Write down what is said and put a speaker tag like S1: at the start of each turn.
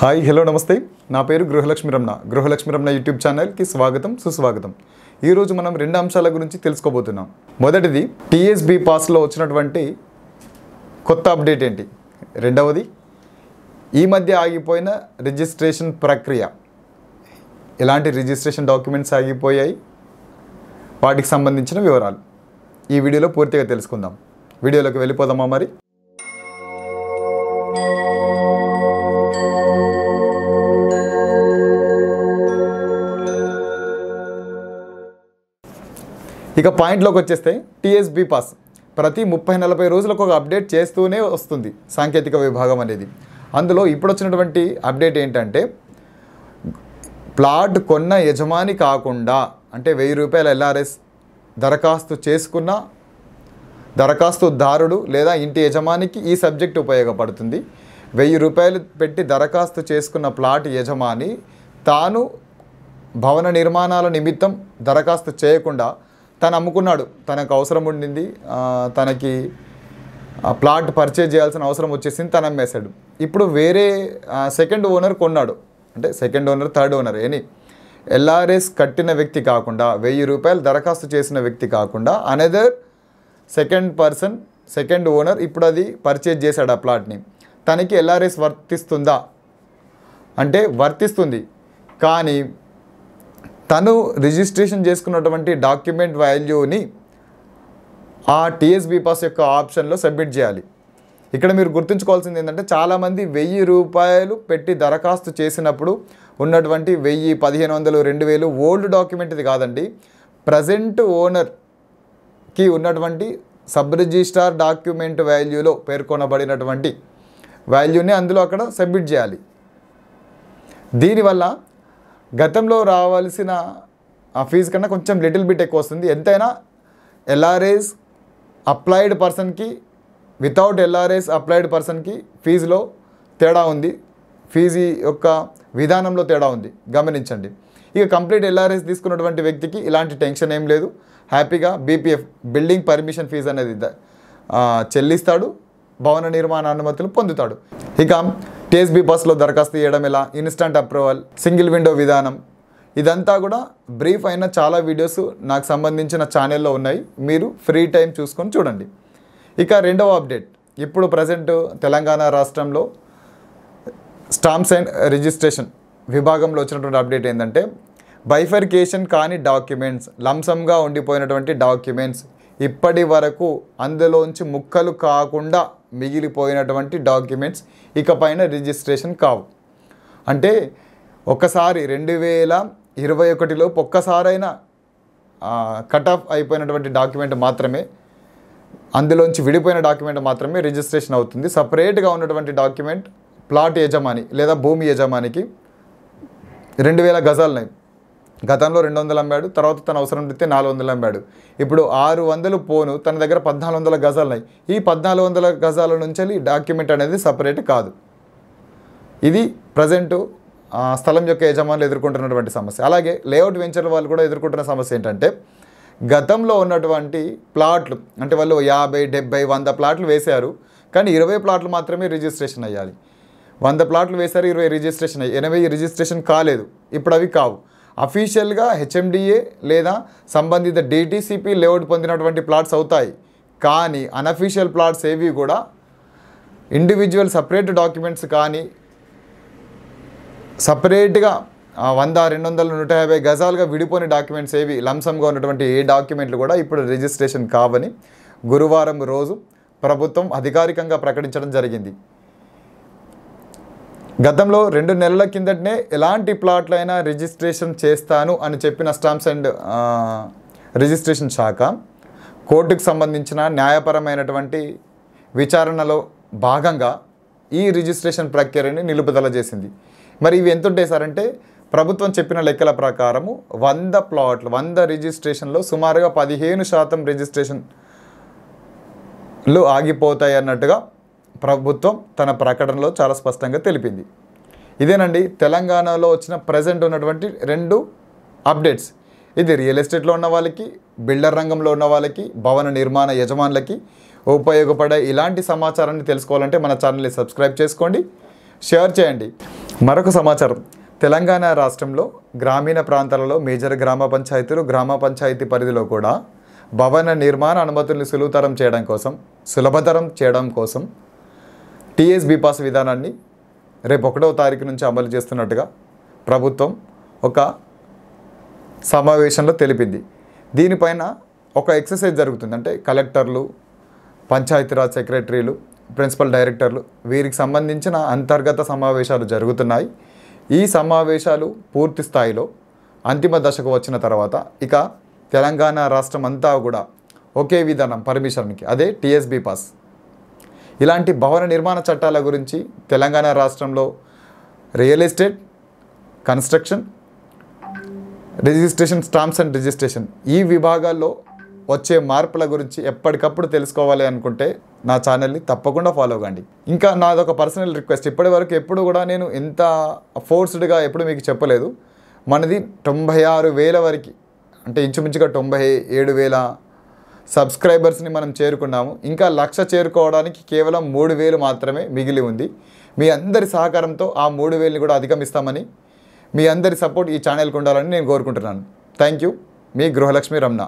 S1: hi hello నమస్తే నా పేరు గృహలక్ష్మి రమణ గృహలక్ష్మి రమణ యూట్యూబ్ ఛానల్కి స్వాగతం సుస్వాగతం ఈరోజు మనం రెండు అంశాల గురించి తెలుసుకోబోతున్నాం మొదటిది టీఎస్బి పాస్లో వచ్చినటువంటి కొత్త అప్డేట్ ఏంటి రెండవది ఈ మధ్య ఆగిపోయిన రిజిస్ట్రేషన్ ప్రక్రియ ఎలాంటి రిజిస్ట్రేషన్ డాక్యుమెంట్స్ ఆగిపోయాయి వాటికి సంబంధించిన వివరాలు ఈ వీడియోలో పూర్తిగా తెలుసుకుందాం వీడియోలోకి వెళ్ళిపోదామా మరి ఇక పాయింట్లోకి వచ్చేస్తే టీఎస్బి పాస్ ప్రతి ముప్పై నలభై రోజులకు ఒక అప్డేట్ చేస్తూనే వస్తుంది సాంకేతిక విభాగం అనేది అందులో ఇప్పుడు వచ్చినటువంటి అప్డేట్ ఏంటంటే ప్లాట్ కొన్న యజమాని కాకుండా అంటే వెయ్యి రూపాయల ఎల్ఆర్ఎస్ దరఖాస్తు చేసుకున్న దరఖాస్తుదారుడు లేదా ఇంటి యజమానికి ఈ సబ్జెక్ట్ ఉపయోగపడుతుంది వెయ్యి రూపాయలు పెట్టి దరఖాస్తు చేసుకున్న ప్లాట్ యజమాని తాను భవన నిర్మాణాల నిమిత్తం దరఖాస్తు చేయకుండా తను అమ్ముకున్నాడు తనకు అవసరం ఉండింది తనకి ప్లాట్ పర్చేజ్ చేయాల్సిన అవసరం వచ్చేసింది తను అమ్మేశాడు ఇప్పుడు వేరే సెకండ్ ఓనర్ కొన్నాడు అంటే second owner third owner any LRS కట్టిన వ్యక్తి కాకుండా వెయ్యి రూపాయలు దరఖాస్తు చేసిన వ్యక్తి కాకుండా another second person second owner ఇప్పుడు అది పర్చేజ్ చేశాడు ఆ ప్లాట్ని తనకి ఎల్ఆర్ఎస్ వర్తిస్తుందా అంటే వర్తిస్తుంది కానీ తను రిజిస్ట్రేషన్ చేసుకున్నటువంటి డాక్యుమెంట్ వాల్యూని ఆ టీఎస్బీ పాస్ యొక్క ఆప్షన్లో సబ్మిట్ చేయాలి ఇక్కడ మీరు గుర్తుంచుకోవాల్సింది ఏంటంటే చాలామంది వెయ్యి రూపాయలు పెట్టి దరఖాస్తు చేసినప్పుడు ఉన్నటువంటి వెయ్యి పదిహేను వందలు రెండు వేలు ఓల్డ్ డాక్యుమెంట్ ఇది కాదండి ప్రజెంట్ ఓనర్కి ఉన్నటువంటి సబ్ రిజిస్టార్ డాక్యుమెంట్ వాల్యూలో పేర్కొనబడినటువంటి వాల్యూని అందులో అక్కడ సబ్మిట్ చేయాలి దీనివల్ల గతంలో రావాల్సిన ఆ ఫీజు కన్నా కొంచెం లిటిల్ బిట్ ఎక్కువ వస్తుంది ఎంతైనా ఎల్ఆర్ఏస్ అప్లైడ్ పర్సన్కి వితౌట్ ఎల్ఆర్ఎస్ అప్లైడ్ పర్సన్కి ఫీజులో తేడా ఉంది ఫీజు యొక్క విధానంలో తేడా ఉంది గమనించండి ఇక కంప్లీట్ ఎల్ఆర్ఎస్ తీసుకున్నటువంటి వ్యక్తికి ఇలాంటి టెన్షన్ ఏం లేదు హ్యాపీగా బీపీఎఫ్ బిల్డింగ్ పర్మిషన్ ఫీజు అనేది చెల్లిస్తాడు భవన నిర్మాణ అనుమతులు పొందుతాడు ఇక టీఎస్బీ బస్లో దరఖాస్తు చేయడం ఎలా ఇన్స్టంట్ అప్రూవల్ సింగిల్ విండో విధానం ఇదంతా కూడా బ్రీఫ్ అయిన చాలా వీడియోస్ నాకు సంబంధించిన ఛానల్లో ఉన్నాయి మీరు ఫ్రీ టైం చూసుకొని చూడండి ఇక రెండవ అప్డేట్ ఇప్పుడు ప్రజెంట్ తెలంగాణ రాష్ట్రంలో స్టాంప్స్ అండ్ రిజిస్ట్రేషన్ విభాగంలో వచ్చినటువంటి అప్డేట్ ఏంటంటే బైఫర్కేషన్ కాని డాక్యుమెంట్స్ లంసంగా ఉండిపోయినటువంటి డాక్యుమెంట్స్ ఇప్పటి వరకు అందులోంచి ముక్కలు కాకుండా మిగిలిపోయినటువంటి డాక్యుమెంట్స్ ఇకపైన రిజిస్ట్రేషన్ కావు అంటే ఒకసారి రెండు వేల ఇరవై ఒకటిలో ఒక్కసారైనా కట్ ఆఫ్ అయిపోయినటువంటి డాక్యుమెంట్ మాత్రమే అందులోంచి విడిపోయిన డాక్యుమెంట్ మాత్రమే రిజిస్ట్రేషన్ అవుతుంది సపరేట్గా ఉన్నటువంటి డాక్యుమెంట్ ప్లాట్ యజమాని లేదా భూమి యజమానికి రెండు వేల గజాలున్నాయి గతంలో రెండు వందలు అమ్మాడు తర్వాత తన అవసరం పెడితే నాలుగు వందలు అమ్మాడు ఇప్పుడు ఆరు వందలు పోను తన దగ్గర పద్నాలుగు వందల గజాలు ఉన్నాయి ఈ పద్నాలుగు వందల గజాల నుంచి డాక్యుమెంట్ అనేది సపరేట్ కాదు ఇది ప్రజెంటు స్థలం యొక్క యజమానులు ఎదుర్కొంటున్నటువంటి సమస్య అలాగే లేఅవుట్ వెంచర్ వాళ్ళు కూడా ఎదుర్కొంటున్న సమస్య ఏంటంటే గతంలో ఉన్నటువంటి ప్లాట్లు అంటే వాళ్ళు యాభై డెబ్బై వంద ప్లాట్లు వేశారు కానీ ఇరవై ప్లాట్లు మాత్రమే రిజిస్ట్రేషన్ అయ్యాలి వంద ప్లాట్లు వేశారు ఇరవై రిజిస్ట్రేషన్ అయ్యి ఎనభై రిజిస్ట్రేషన్ కాలేదు ఇప్పుడు అవి కావు అఫీషియల్గా హెచ్ఎండిఏ లేదా సంబంధిత డీటీసీపీ లేఅవుట్ పొందినటువంటి ప్లాట్స్ అవుతాయి కానీ అనఫీషియల్ ప్లాట్స్ ఏవి కూడా ఇండివిజువల్ సపరేట్ డాక్యుమెంట్స్ కానీ సపరేట్గా వంద రెండు వందల నూట యాభై గజాలుగా విడిపోని డాక్యుమెంట్స్ ఏవి లంసంగా ఉన్నటువంటి ఏ డాక్యుమెంట్లు కూడా ఇప్పుడు రిజిస్ట్రేషన్ కావని గురువారం రోజు ప్రభుత్వం అధికారికంగా ప్రకటించడం జరిగింది గతంలో రెండు నెలల కిందటనే ఎలాంటి ప్లాట్లైనా రిజిస్ట్రేషన్ చేస్తాను అని చెప్పిన స్టాంప్స్ అండ్ రిజిస్ట్రేషన్ శాఖ కోర్టుకు సంబంధించిన న్యాయపరమైనటువంటి విచారణలో భాగంగా ఈ రిజిస్ట్రేషన్ ప్రక్రియని నిలుపుదల చేసింది మరి ఇవి ఎంత ఉంటాయి సార్ అంటే ప్రభుత్వం చెప్పిన లెక్కల ప్రకారము వంద ప్లాట్లు వంద రిజిస్ట్రేషన్లో సుమారుగా పదిహేను శాతం రిజిస్ట్రేషన్లు ఆగిపోతాయి అన్నట్టుగా ప్రభుత్వం తన ప్రకటనలో చాలా స్పష్టంగా తెలిపింది ఇదేనండి తెలంగాణలో వచ్చిన ప్రజెంట్ ఉన్నటువంటి రెండు అప్డేట్స్ ఇది రియల్ ఎస్టేట్లో ఉన్న వాళ్ళకి బిల్డర్ రంగంలో ఉన్న వాళ్ళకి భవన నిర్మాణ యజమానులకి ఉపయోగపడే ఇలాంటి సమాచారాన్ని తెలుసుకోవాలంటే మన ఛానల్ని సబ్స్క్రైబ్ చేసుకోండి షేర్ చేయండి మరొక సమాచారం తెలంగాణ రాష్ట్రంలో గ్రామీణ ప్రాంతాలలో మేజర్ గ్రామ పంచాయతీలు గ్రామ పంచాయతీ పరిధిలో కూడా భవన నిర్మాణ అనుమతుల్ని సులువుతరం చేయడం కోసం సులభతరం చేయడం కోసం టీఎస్ బీపాస్ విధానాన్ని రేపు ఒకటవ తారీఖు నుంచి అమలు చేస్తున్నట్టుగా ప్రభుత్వం ఒక సమావేశంలో తెలిపింది దీనిపైన ఒక ఎక్సర్సైజ్ జరుగుతుంది అంటే కలెక్టర్లు పంచాయతీరాజ్ సెక్రటరీలు ప్రిన్సిపల్ డైరెక్టర్లు వీరికి సంబంధించిన అంతర్గత సమావేశాలు జరుగుతున్నాయి ఈ సమావేశాలు పూర్తి స్థాయిలో అంతిమ దశకు వచ్చిన తర్వాత ఇక తెలంగాణ రాష్ట్రం అంతా కూడా ఒకే విధానం పర్మిషన్కి అదే టీఎస్బీ పాస్ ఇలాంటి భవన నిర్మాణ చట్టాల గురించి తెలంగాణ రాష్ట్రంలో real estate construction registration stamps and registration ఈ విభాగాల్లో వచ్చే మార్పుల గురించి ఎప్పటికప్పుడు తెలుసుకోవాలి అనుకుంటే నా ఛానల్ని తప్పకుండా ఫాలో కండి ఇంకా నాదొక పర్సనల్ రిక్వెస్ట్ ఇప్పటి వరకు ఎప్పుడు కూడా నేను ఎంత ఫోర్స్డ్గా ఎప్పుడు మీకు చెప్పలేదు మనది తొంభై ఆరు వేల వరకు అంటే ఇంచుమించుగా తొంభై ఏడు వేల సబ్స్క్రైబర్స్ని మనం చేరుకున్నాము ఇంకా లక్ష చేరుకోవడానికి కేవలం మూడు వేలు మాత్రమే మిగిలి ఉంది మీ అందరి సహకారంతో ఆ మూడు వేలుని కూడా అధిగమిస్తామని మీ అందరి సపోర్ట్ ఈ ఛానల్కి ఉండాలని నేను కోరుకుంటున్నాను థ్యాంక్ యూ మీ గృహలక్ష్మి రమణ